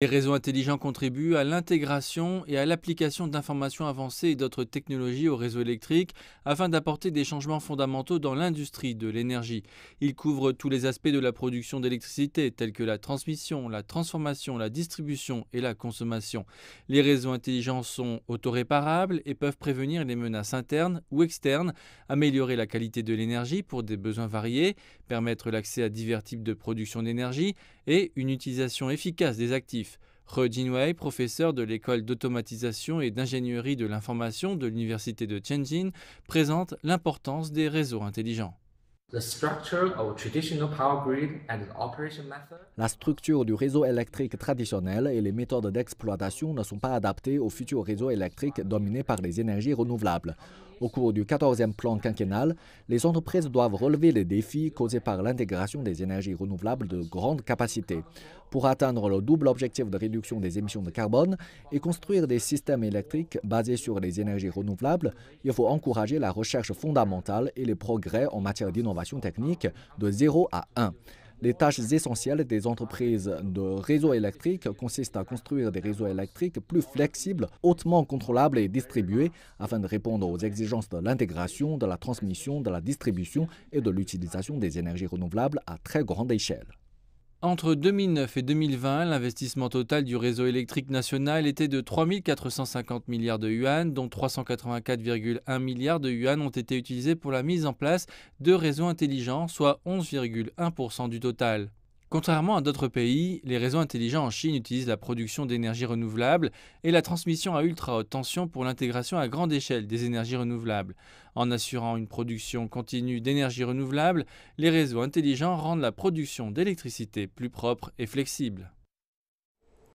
Les réseaux intelligents contribuent à l'intégration et à l'application d'informations avancées et d'autres technologies au réseau électrique afin d'apporter des changements fondamentaux dans l'industrie de l'énergie. Ils couvrent tous les aspects de la production d'électricité tels que la transmission, la transformation, la distribution et la consommation. Les réseaux intelligents sont autoréparables et peuvent prévenir les menaces internes ou externes, améliorer la qualité de l'énergie pour des besoins variés, permettre l'accès à divers types de production d'énergie, et une utilisation efficace des actifs. Re Jinwei, professeur de l'école d'automatisation et d'ingénierie de l'information de l'université de Tianjin, présente l'importance des réseaux intelligents. La structure du réseau électrique traditionnel et les méthodes d'exploitation ne sont pas adaptées au futur réseau électrique dominé par les énergies renouvelables. Au cours du 14e plan quinquennal, les entreprises doivent relever les défis causés par l'intégration des énergies renouvelables de grande capacité pour atteindre le double objectif de réduction des émissions de carbone et construire des systèmes électriques basés sur les énergies renouvelables, il faut encourager la recherche fondamentale et les progrès en matière d'innovation technique de 0 à 1. Les tâches essentielles des entreprises de réseaux électriques consistent à construire des réseaux électriques plus flexibles, hautement contrôlables et distribués afin de répondre aux exigences de l'intégration, de la transmission, de la distribution et de l'utilisation des énergies renouvelables à très grande échelle. Entre 2009 et 2020, l'investissement total du réseau électrique national était de 3 450 milliards de yuan, dont 384,1 milliards de yuan ont été utilisés pour la mise en place de réseaux intelligents, soit 11,1% du total. Contrairement à d'autres pays, les réseaux intelligents en Chine utilisent la production d'énergie renouvelable et la transmission à ultra haute tension pour l'intégration à grande échelle des énergies renouvelables. En assurant une production continue d'énergie renouvelable, les réseaux intelligents rendent la production d'électricité plus propre et flexible.